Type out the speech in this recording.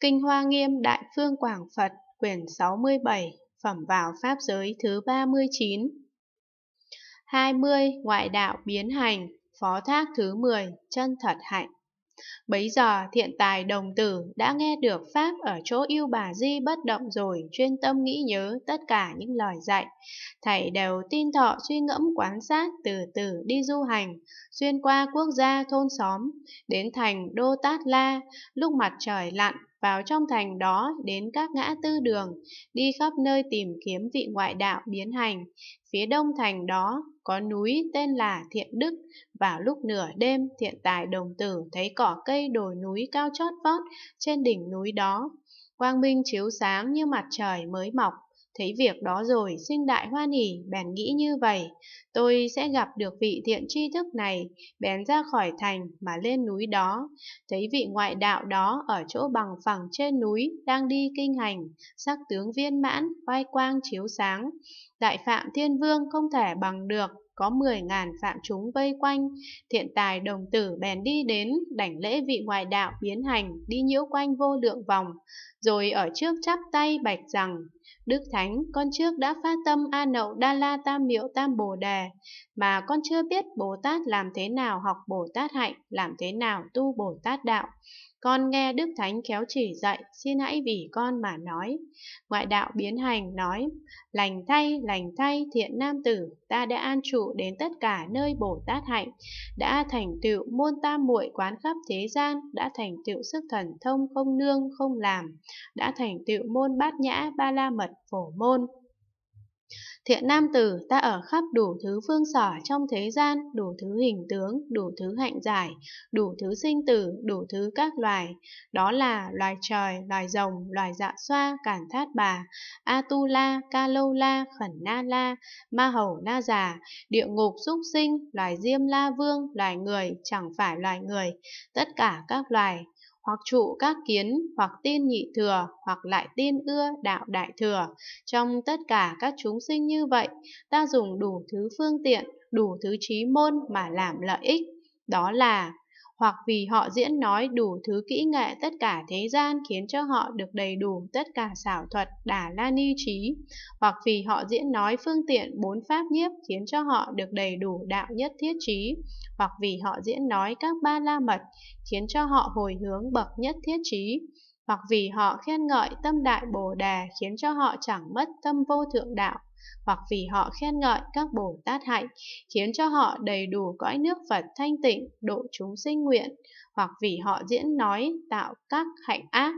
Kinh Hoa Nghiêm Đại Phương Quảng Phật quyển 67 phẩm vào Pháp giới thứ 39 20. Ngoại đạo biến hành Phó thác thứ 10 Chân thật hạnh Bấy giờ thiện tài đồng tử đã nghe được Pháp ở chỗ yêu bà Di bất động rồi chuyên tâm nghĩ nhớ tất cả những lời dạy. Thầy đều tin thọ suy ngẫm quán sát từ từ đi du hành, xuyên qua quốc gia thôn xóm, đến thành Đô Tát La, lúc mặt trời lặn vào trong thành đó đến các ngã tư đường, đi khắp nơi tìm kiếm vị ngoại đạo biến hành. Phía đông thành đó có núi tên là Thiện Đức, vào lúc nửa đêm thiện tài đồng tử thấy cỏ cây đồi núi cao chót vót trên đỉnh núi đó. Quang minh chiếu sáng như mặt trời mới mọc, Thấy việc đó rồi, sinh đại hoan hỉ, bèn nghĩ như vậy, tôi sẽ gặp được vị thiện tri thức này, bèn ra khỏi thành mà lên núi đó. Thấy vị ngoại đạo đó ở chỗ bằng phẳng trên núi, đang đi kinh hành, sắc tướng viên mãn, vai quang chiếu sáng. Đại phạm thiên vương không thể bằng được, có 10.000 phạm chúng vây quanh, thiện tài đồng tử bèn đi đến, đảnh lễ vị ngoại đạo biến hành, đi nhiễu quanh vô lượng vòng, rồi ở trước chắp tay bạch rằng, Đức Thánh, con trước đã phát tâm A Nậu Đa La Tam Miệu Tam Bồ Đề, mà con chưa biết Bồ Tát làm thế nào học Bồ Tát hạnh, làm thế nào tu Bồ Tát đạo. Con nghe Đức Thánh khéo chỉ dạy, xin hãy vì con mà nói. Ngoại đạo biến hành nói, lành thay, lành thay thiện nam tử, ta đã an trụ đến tất cả nơi Bồ Tát hạnh, đã thành tựu môn tam muội quán khắp thế gian, đã thành tựu sức thần thông không nương không làm, đã thành tựu môn bát nhã ba la mật phổ môn. Thiện nam tử, ta ở khắp đủ thứ phương sở trong thế gian, đủ thứ hình tướng, đủ thứ hạnh giải, đủ thứ sinh tử, đủ thứ các loài. Đó là loài trời, loài rồng, loài dạ xoa, cản thát bà, Atula, Kalola, Khẩn Na La, Ma Hầu Na Già, địa ngục súc sinh, loài diêm la vương, loài người, chẳng phải loài người, tất cả các loài, hoặc trụ các kiến, hoặc tiên nhị thừa, hoặc lại tiên ưa đạo đại thừa. Trong tất cả các chúng sinh như vậy, ta dùng đủ thứ phương tiện, đủ thứ trí môn mà làm lợi ích. Đó là hoặc vì họ diễn nói đủ thứ kỹ nghệ tất cả thế gian khiến cho họ được đầy đủ tất cả xảo thuật Đà la ni trí, hoặc vì họ diễn nói phương tiện bốn pháp nhiếp khiến cho họ được đầy đủ đạo nhất thiết trí, hoặc vì họ diễn nói các ba la mật khiến cho họ hồi hướng bậc nhất thiết trí, hoặc vì họ khen ngợi tâm đại Bồ Đà khiến cho họ chẳng mất tâm vô thượng đạo, hoặc vì họ khen ngợi các Bồ Tát hạnh khiến cho họ đầy đủ cõi nước Phật thanh tịnh, độ chúng sinh nguyện, hoặc vì họ diễn nói tạo các hạnh ác